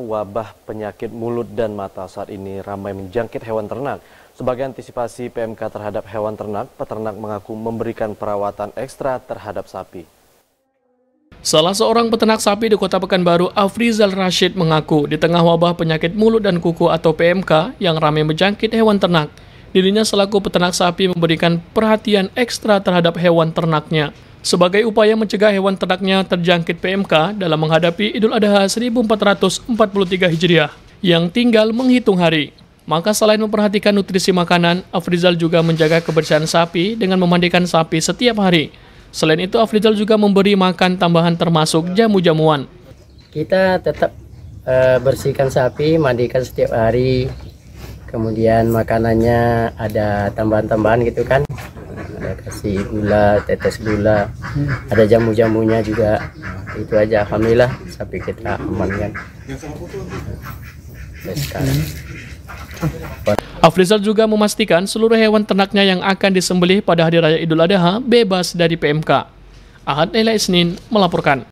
Wabah penyakit mulut dan mata saat ini ramai menjangkit hewan ternak. Sebagai antisipasi PMK terhadap hewan ternak, peternak mengaku memberikan perawatan ekstra terhadap sapi. Salah seorang peternak sapi di Kota Pekanbaru, Afrizal Rashid mengaku di tengah wabah penyakit mulut dan kuku atau PMK yang ramai menjangkit hewan ternak, dirinya selaku peternak sapi memberikan perhatian ekstra terhadap hewan ternaknya sebagai upaya mencegah hewan ternaknya terjangkit PMK dalam menghadapi Idul Adha 1443 Hijriah yang tinggal menghitung hari. Maka selain memperhatikan nutrisi makanan, Afrizal juga menjaga kebersihan sapi dengan memandikan sapi setiap hari. Selain itu, Afrizal juga memberi makan tambahan termasuk jamu-jamuan. Kita tetap uh, bersihkan sapi, mandikan setiap hari. Kemudian makanannya ada tambahan-tambahan gitu kan. Ada kasih gula tetes gula ada jamu jamunya juga itu aja alhamdulillah sapi kita aman kan Afrizal juga memastikan seluruh hewan ternaknya yang akan disembelih pada hari raya Idul Adha bebas dari PMK. Ahad Nela Isnin melaporkan.